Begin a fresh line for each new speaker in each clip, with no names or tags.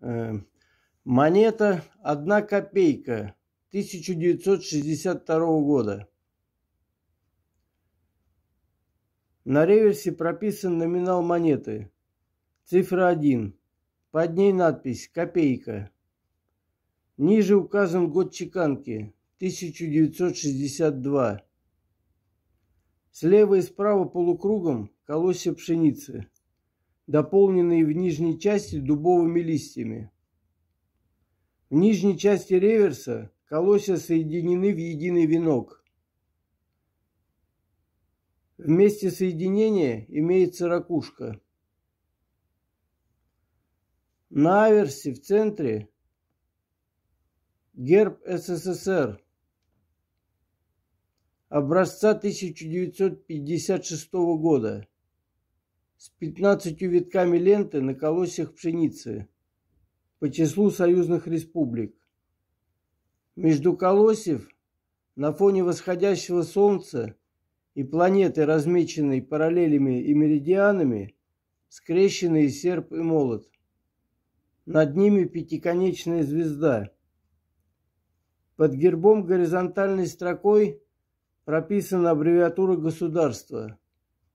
Эм, монета одна копейка 1962 года. На реверсе прописан номинал монеты. Цифра 1. Под ней надпись «Копейка». Ниже указан год чеканки – 1962. Слева и справа полукругом – колосья пшеницы дополненный в нижней части дубовыми листьями. В нижней части реверса колосья соединены в единый венок. В месте соединения имеется ракушка. На аверсе в центре герб СССР образца 1956 года с 15 витками ленты на колосьях пшеницы по числу союзных республик. Между колосьев на фоне восходящего солнца и планеты, размеченной параллелями и меридианами, скрещенные серп и молот. Над ними пятиконечная звезда. Под гербом горизонтальной строкой прописана аббревиатура государства –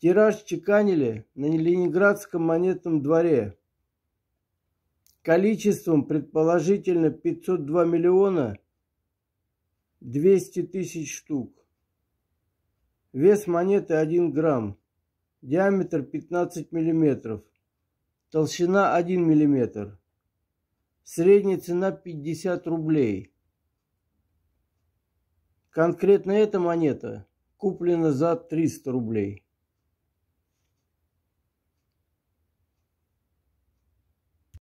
Тираж чеканили на Ленинградском монетном дворе количеством предположительно 502 миллиона 200 тысяч штук. Вес монеты 1 грамм, диаметр 15 миллиметров, толщина 1 миллиметр. Средняя цена 50 рублей. Конкретно эта монета куплена за 300 рублей.